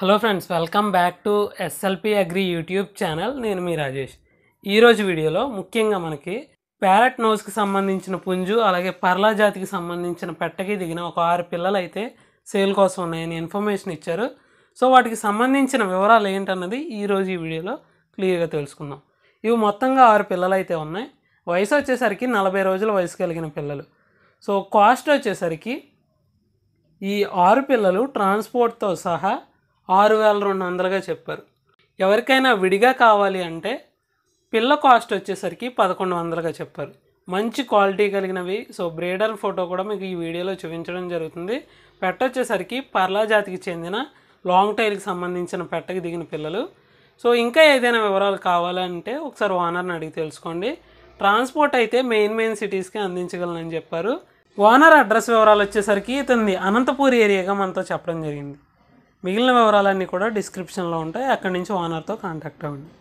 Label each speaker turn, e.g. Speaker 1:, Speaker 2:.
Speaker 1: hello friends welcome back to SLP Agri YouTube channel నేను మీ రాజేష్ ఈరోజు వీడియోలో ముఖ్యంగా మనకి ప్యారెట్ నోస్కి సంబంధించిన పుంజు అలాగే పర్లా జాతికి సంబంధించిన పెట్టకి దిగిన ఒక ఆరు పిల్లలు అయితే సేల్ కోసం ఉన్నాయని ఇన్ఫర్మేషన్ ఇచ్చారు సో వాటికి సంబంధించిన వివరాలు ఏంటన్నది ఈరోజు ఈ వీడియోలో క్లియర్గా తెలుసుకుందాం ఇవి మొత్తంగా ఆరు పిల్లలు అయితే ఉన్నాయి వయసు వచ్చేసరికి నలభై రోజుల వయసు కలిగిన పిల్లలు సో కాస్ట్ వచ్చేసరికి ఈ ఆరు పిల్లలు ట్రాన్స్పోర్ట్తో సహా ఆరు వేల రెండు వందలుగా చెప్పారు ఎవరికైనా విడిగా కావాలి అంటే పిల్ల కాస్ట్ వచ్చేసరికి పదకొండు వందలుగా చెప్పారు మంచి క్వాలిటీ కలిగినవి సో బ్రేడర్ ఫోటో కూడా మీకు ఈ వీడియోలో చూపించడం జరుగుతుంది పెట్ట వచ్చేసరికి పర్లా జాతికి చెందిన లాంగ్ టైల్కి సంబంధించిన పెట్టకి దిగిన పిల్లలు సో ఇంకా ఏదైనా వివరాలు కావాలంటే ఒకసారి ఓనర్ని అడిగి తెలుసుకోండి ట్రాన్స్పోర్ట్ అయితే మెయిన్ మెయిన్ సిటీస్కి అందించగలనని చెప్పారు ఓనర్ అడ్రస్ వివరాలు వచ్చేసరికి ఇతనిది అనంతపూర్ ఏరియాగా మనతో చెప్పడం జరిగింది మిగిలిన వివరాలన్నీ కూడా డిస్క్రిప్షన్లో ఉంటాయి అక్కడి నుంచి ఓనర్తో కాంటాక్ట్ అవ్వండి